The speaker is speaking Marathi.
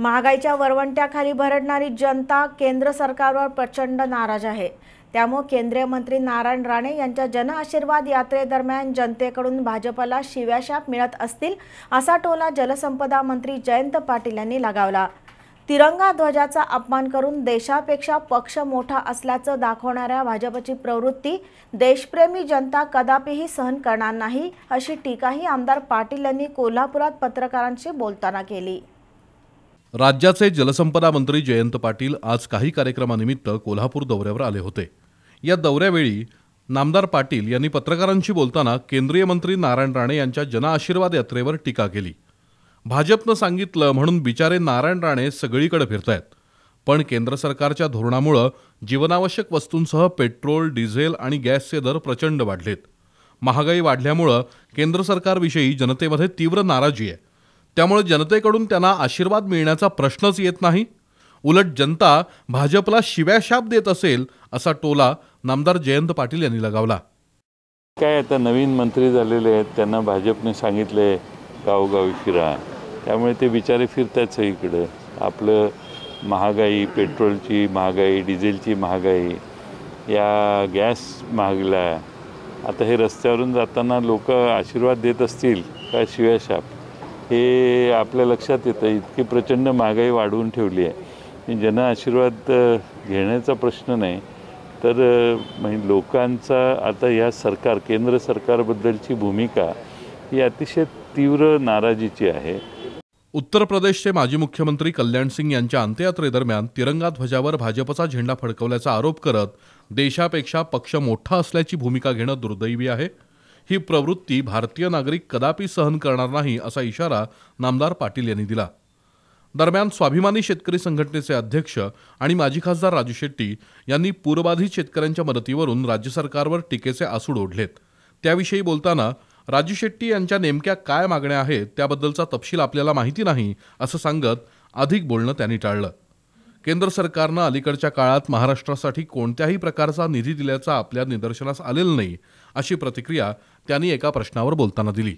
महागाईच्या वरवंट्याखाली भरडणारी जनता केंद्र सरकारवर प्रचंड नाराज आहे त्यामुळे केंद्रीय मंत्री नारायण राणे यांच्या जनआशीर्वाद यात्रेदरम्यान जनतेकडून भाजपला शिव्याशाप मिळत असतील असा टोला जलसंपदा मंत्री जयंत पाटील यांनी लगावला तिरंगा ध्वजाचा अपमान करून देशापेक्षा पक्ष मोठा असल्याचं दाखवणाऱ्या भाजपची प्रवृत्ती देशप्रेमी जनता कदापिही सहन करणार नाही अशी टीकाही आमदार पाटील यांनी कोल्हापुरात पत्रकारांशी बोलताना केली राज्याचे जलसंपदा मंत्री जयंत पाटील आज काही कार्यक्रमानिमित्त कोल्हापूर दौऱ्यावर आले होते या दौऱ्यावेळी नामदार पाटील यांनी पत्रकारांशी बोलताना केंद्रीय मंत्री नारायण राणे यांच्या जनआशीर्वाद यात्रेवर टीका केली भाजपनं सांगितलं म्हणून बिचारे नारायण राणे सगळीकडे फिरतायत पण केंद्र सरकारच्या धोरणामुळं जीवनावश्यक वस्तूंसह पेट्रोल डिझेल आणि गॅसचे दर प्रचंड वाढलेत महागाई वाढल्यामुळं केंद्र सरकारविषयी जनतेमध्ये तीव्र नाराजी आहे त्यामुळे जनतेकडून त्यांना आशीर्वाद मिळण्याचा प्रश्नच येत नाही उलट जनता भाजपला शिव्याशाप देत असेल असा टोला नामदार जयंत पाटील यांनी लगावला काय आता नवीन मंत्री झालेले आहेत त्यांना भाजपने सांगितले गावोगावी फिरा त्यामुळे ते बिचारे फिरतात सगळीकडे आपलं महागाई पेट्रोलची महागाई डिझेलची महागाई या गॅस महागला आता हे रस्त्यावरून जाताना लोक आशीर्वाद देत असतील का शिव्याशाप हे आपल्या लक्षात येतं इतकी प्रचंड महागाई वाढवून ठेवली आहे जन आशीर्वाद घेण्याचा प्रश्न नाही तर म्हणजे लोकांचा आता या सरकार केंद्र सरकारबद्दलची भूमिका ही अतिशय तीव्र नाराजीची आहे उत्तर प्रदेशचे माजी मुख्यमंत्री कल्याण सिंग यांच्या अंत्ययात्रेदरम्यान तिरंगा ध्वजावर भाजपचा झेंडा फडकवल्याचा आरोप करत देशापेक्षा पक्ष मोठा असल्याची भूमिका घेणं दुर्दैवी आहे ही प्रवृत्ती भारतीय नागरिक कदापि सहन करणार नाही असा इशारा नामदार पाटील यांनी दिला दरम्यान स्वाभिमानी शेतकरी संघटनेचे अध्यक्ष आणि माजी खासदार राजू शेट्टी यांनी पूरबाधित शेतकऱ्यांच्या मदतीवरून राज्य सरकारवर टीकेचे आसूड ओढलेत त्याविषयी बोलताना राजू शेट्टी यांच्या नेमक्या काय मागण्या आहेत त्याबद्दलचा तपशील आपल्याला माहिती नाही असं सांगत अधिक बोलणं त्यांनी टाळलं केंद्र सरकारनं अलीकडच्या काळात महाराष्ट्रासाठी कोणत्याही प्रकारचा निधी दिल्याचा आपल्या निदर्शनास आलेलं नाही अशी प्रतिक्रिया त्यांनी एका प्रश्नावर बोलताना दिली